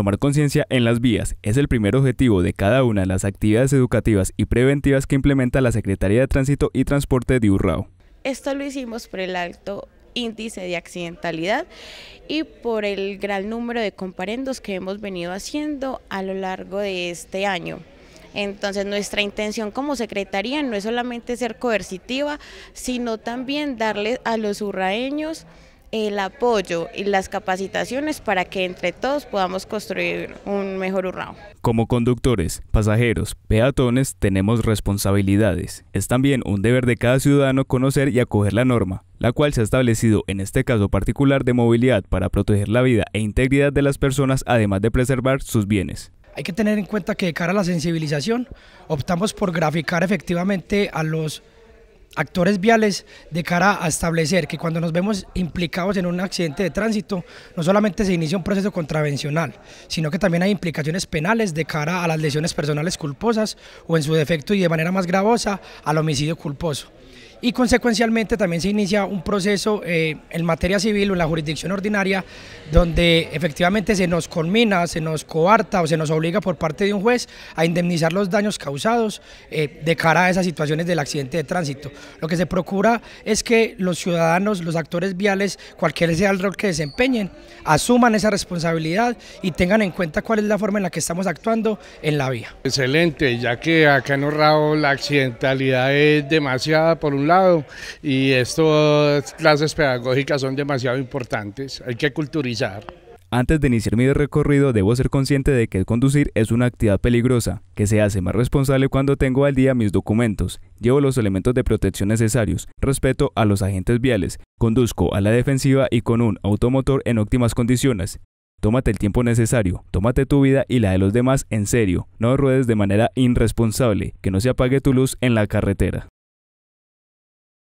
Tomar conciencia en las vías es el primer objetivo de cada una de las actividades educativas y preventivas que implementa la Secretaría de Tránsito y Transporte de Urrao. Esto lo hicimos por el alto índice de accidentalidad y por el gran número de comparendos que hemos venido haciendo a lo largo de este año. Entonces nuestra intención como secretaría no es solamente ser coercitiva, sino también darle a los urraeños el apoyo y las capacitaciones para que entre todos podamos construir un mejor Urrao. Como conductores, pasajeros, peatones tenemos responsabilidades. Es también un deber de cada ciudadano conocer y acoger la norma, la cual se ha establecido en este caso particular de movilidad para proteger la vida e integridad de las personas además de preservar sus bienes. Hay que tener en cuenta que de cara a la sensibilización optamos por graficar efectivamente a los actores viales de cara a establecer que cuando nos vemos implicados en un accidente de tránsito, no solamente se inicia un proceso contravencional, sino que también hay implicaciones penales de cara a las lesiones personales culposas o en su defecto y de manera más gravosa al homicidio culposo y consecuencialmente también se inicia un proceso eh, en materia civil o en la jurisdicción ordinaria donde efectivamente se nos conmina, se nos coarta o se nos obliga por parte de un juez a indemnizar los daños causados eh, de cara a esas situaciones del accidente de tránsito. Lo que se procura es que los ciudadanos, los actores viales, cualquiera sea el rol que desempeñen, asuman esa responsabilidad y tengan en cuenta cuál es la forma en la que estamos actuando en la vía. Excelente, ya que acá en la accidentalidad es demasiada por un y estas clases pedagógicas son demasiado importantes, hay que culturizar. Antes de iniciar mi recorrido debo ser consciente de que conducir es una actividad peligrosa, que se hace más responsable cuando tengo al día mis documentos, llevo los elementos de protección necesarios, respeto a los agentes viales, conduzco a la defensiva y con un automotor en óptimas condiciones. Tómate el tiempo necesario, tómate tu vida y la de los demás en serio, no ruedes de manera irresponsable, que no se apague tu luz en la carretera.